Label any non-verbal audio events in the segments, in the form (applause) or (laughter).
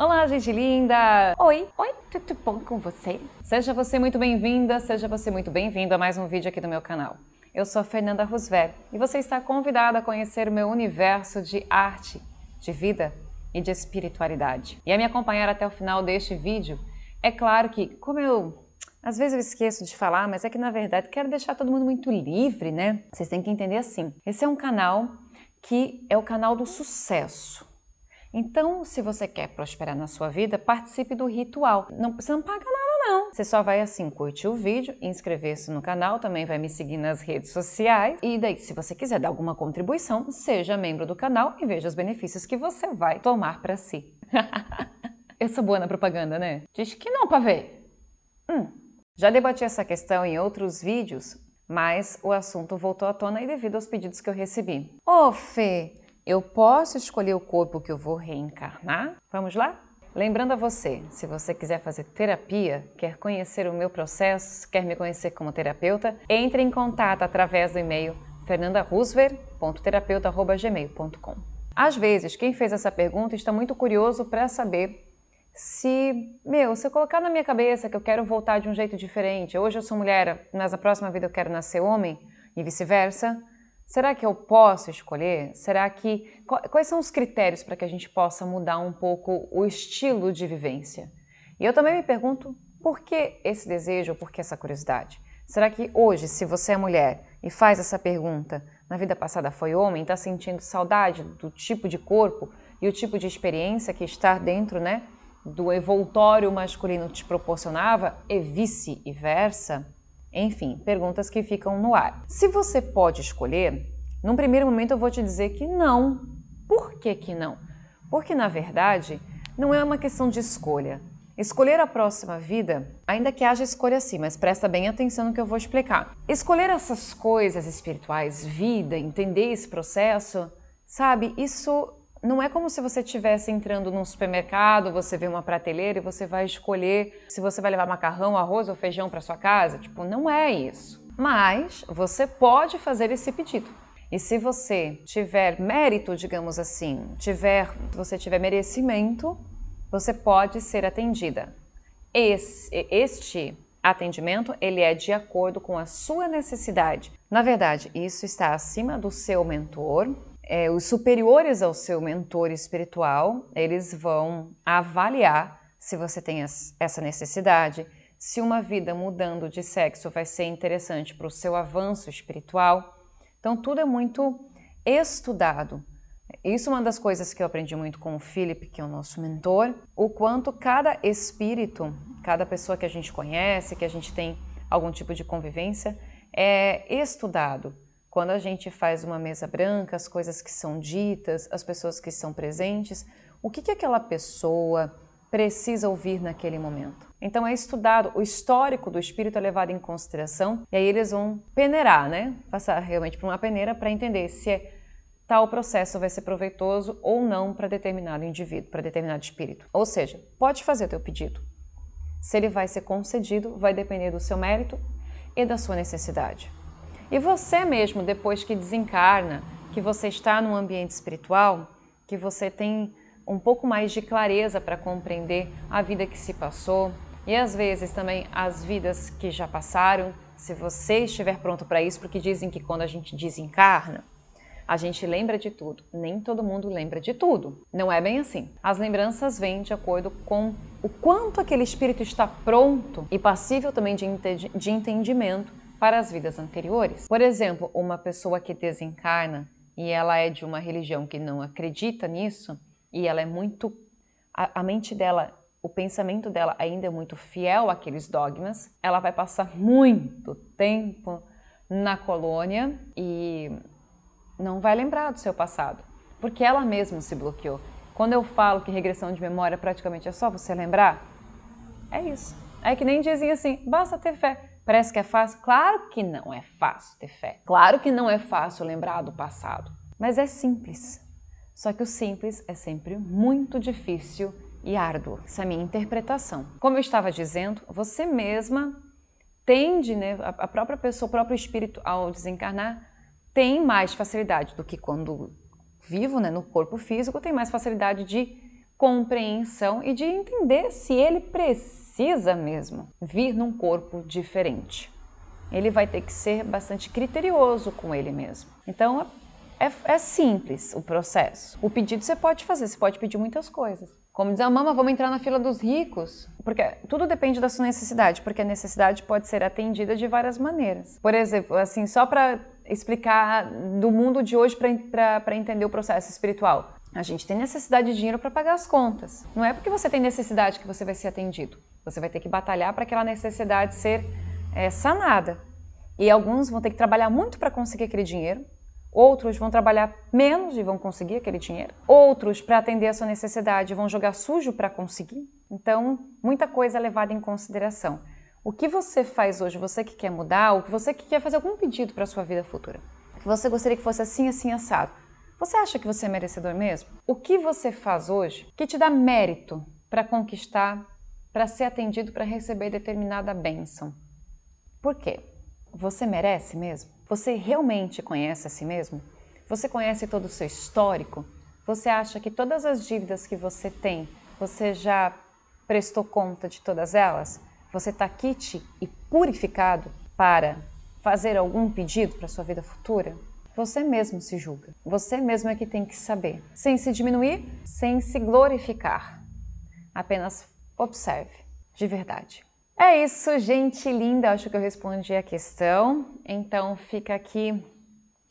Olá, gente linda! Oi! Oi, tudo bom com você? Seja você muito bem-vinda, seja você muito bem-vindo a mais um vídeo aqui do meu canal. Eu sou Fernanda Roosevelt e você está convidada a conhecer o meu universo de arte, de vida e de espiritualidade. E a me acompanhar até o final deste vídeo, é claro que, como eu às vezes eu esqueço de falar, mas é que na verdade quero deixar todo mundo muito livre, né? Vocês têm que entender assim: esse é um canal que é o canal do sucesso. Então, se você quer prosperar na sua vida, participe do ritual. Não, você não paga nada, não. Você só vai assim, curtir o vídeo, inscrever-se no canal, também vai me seguir nas redes sociais. E daí, se você quiser dar alguma contribuição, seja membro do canal e veja os benefícios que você vai tomar para si. (laughs) Eu sou boa na propaganda, né? Diz que não, pavê. Hum. Já debati essa questão em outros vídeos, mas o assunto voltou à tona e devido aos pedidos que eu recebi. Ô, oh, Fê, eu posso escolher o corpo que eu vou reencarnar? Vamos lá? Lembrando a você, se você quiser fazer terapia, quer conhecer o meu processo, quer me conhecer como terapeuta, entre em contato através do e-mail fernandarusver.terapeuta.gmail.com Às vezes, quem fez essa pergunta está muito curioso para saber se, meu, se eu colocar na minha cabeça que eu quero voltar de um jeito diferente, hoje eu sou mulher, mas na próxima vida eu quero nascer homem, e vice-versa, Será que eu posso escolher? Será que quais são os critérios para que a gente possa mudar um pouco o estilo de vivência? E eu também me pergunto por que esse desejo, por que essa curiosidade? Será que hoje, se você é mulher e faz essa pergunta, na vida passada foi homem, está sentindo saudade do tipo de corpo e o tipo de experiência que estar dentro, né, do envoltório masculino te proporcionava, e vice-versa? Enfim, perguntas que ficam no ar. Se você pode escolher, num primeiro momento eu vou te dizer que não. Por que que não? Porque na verdade não é uma questão de escolha. Escolher a próxima vida, ainda que haja escolha sim, mas presta bem atenção no que eu vou explicar. Escolher essas coisas espirituais, vida, entender esse processo, sabe, isso não é como se você estivesse entrando num supermercado, você vê uma prateleira e você vai escolher se você vai levar macarrão, arroz ou feijão para sua casa. Tipo, não é isso. Mas você pode fazer esse pedido. E se você tiver mérito, digamos assim, tiver, você tiver merecimento, você pode ser atendida. Esse, este atendimento, ele é de acordo com a sua necessidade. Na verdade, isso está acima do seu mentor, é, os superiores ao seu mentor espiritual, eles vão avaliar se você tem essa necessidade, se uma vida mudando de sexo vai ser interessante para o seu avanço espiritual. Então, tudo é muito estudado. Isso é uma das coisas que eu aprendi muito com o Philip, que é o nosso mentor, o quanto cada espírito, cada pessoa que a gente conhece, que a gente tem algum tipo de convivência, é estudado. Quando a gente faz uma mesa branca, as coisas que são ditas, as pessoas que são presentes, o que, que aquela pessoa precisa ouvir naquele momento. Então é estudado, o histórico do espírito é levado em consideração e aí eles vão peneirar, né? Passar realmente por uma peneira para entender se é, tal processo vai ser proveitoso ou não para determinado indivíduo, para determinado espírito. Ou seja, pode fazer o teu pedido. Se ele vai ser concedido, vai depender do seu mérito e da sua necessidade. E você mesmo, depois que desencarna, que você está num ambiente espiritual, que você tem um pouco mais de clareza para compreender a vida que se passou e às vezes também as vidas que já passaram, se você estiver pronto para isso, porque dizem que quando a gente desencarna, a gente lembra de tudo. Nem todo mundo lembra de tudo. Não é bem assim. As lembranças vêm de acordo com o quanto aquele espírito está pronto e passível também de, entendimento para as vidas anteriores. Por exemplo, uma pessoa que desencarna e ela é de uma religião que não acredita nisso e ela é muito a, a mente dela o pensamento dela ainda é muito fiel àqueles dogmas, ela vai passar muito tempo na colônia e não vai lembrar do seu passado, porque ela mesma se bloqueou. Quando eu falo que regressão de memória praticamente é só você lembrar, é isso. É que nem dizem assim, basta ter fé. Parece que é fácil? Claro que não é fácil ter fé. Claro que não é fácil lembrar do passado. Mas é simples. Só que o simples é sempre muito difícil e árduo. Essa é a minha interpretação. Como eu estava dizendo, você mesma tende, né, a própria pessoa, o próprio espírito ao desencarnar, tem mais facilidade do que quando vivo, né, no corpo físico, tem mais facilidade de compreensão e de entender se ele precisa precisa mesmo vir num corpo diferente. Ele vai ter que ser bastante criterioso com ele mesmo. Então é, é, é simples o processo. O pedido você pode fazer, você pode pedir muitas coisas. Como dizer, ah, mama, vamos entrar na fila dos ricos? Porque tudo depende da sua necessidade, porque a necessidade pode ser atendida de várias maneiras. Por exemplo, assim, só para explicar do mundo de hoje para entender o processo espiritual. A gente tem necessidade de dinheiro para pagar as contas. Não é porque você tem necessidade que você vai ser atendido. Você vai ter que batalhar para aquela necessidade ser é, sanada. E alguns vão ter que trabalhar muito para conseguir aquele dinheiro, outros vão trabalhar menos e vão conseguir aquele dinheiro, outros, para atender a sua necessidade, vão jogar sujo para conseguir. Então, muita coisa é levada em consideração. O que você faz hoje, você que quer mudar, ou você que quer fazer algum pedido para a sua vida futura, que você gostaria que fosse assim, assim, assado, você acha que você é merecedor mesmo? O que você faz hoje que te dá mérito para conquistar para ser atendido para receber determinada bênção. Por quê? Você merece mesmo? Você realmente conhece a si mesmo? Você conhece todo o seu histórico? Você acha que todas as dívidas que você tem, você já prestou conta de todas elas? Você está quite e purificado para fazer algum pedido para sua vida futura? Você mesmo se julga. Você mesmo é que tem que saber, sem se diminuir, sem se glorificar. Apenas observe, de verdade. É isso, gente linda. Acho que eu respondi a questão. Então fica aqui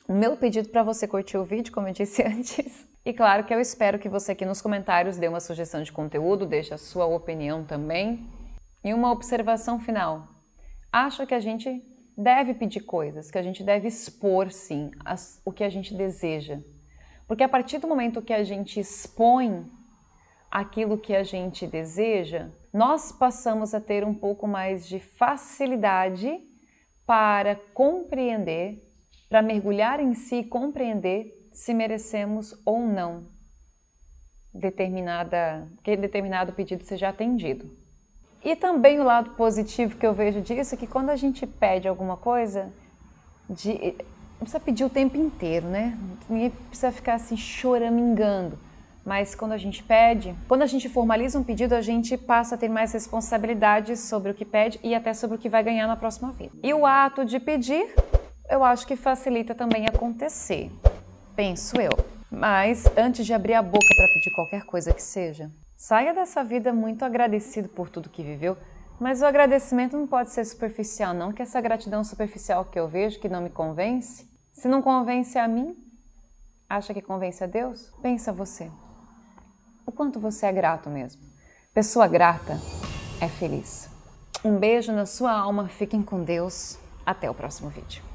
o meu pedido para você curtir o vídeo, como eu disse (laughs) antes. E claro que eu espero que você aqui nos comentários dê uma sugestão de conteúdo, deixe a sua opinião também. E uma observação final. Acho que a gente deve pedir coisas, que a gente deve expor sim as, o que a gente deseja. Porque a partir do momento que a gente expõe aquilo que a gente deseja, nós passamos a ter um pouco mais de facilidade para compreender, para mergulhar em si e compreender se merecemos ou não determinada, que determinado pedido seja atendido. E também o lado positivo que eu vejo disso é que quando a gente pede alguma coisa, de, não precisa pedir o tempo inteiro, né? Ninguém precisa ficar assim choramingando mas quando a gente pede, quando a gente formaliza um pedido, a gente passa a ter mais responsabilidade sobre o que pede e até sobre o que vai ganhar na próxima vida. E o ato de pedir, eu acho que facilita também acontecer, penso eu. Mas antes de abrir a boca para pedir qualquer coisa que seja, saia dessa vida muito agradecido por tudo que viveu. Mas o agradecimento não pode ser superficial, não, que essa gratidão superficial que eu vejo, que não me convence, se não convence a mim, acha que convence a Deus? Pensa você o quanto você é grato mesmo. Pessoa grata é feliz. Um beijo na sua alma, fiquem com Deus. Até o próximo vídeo.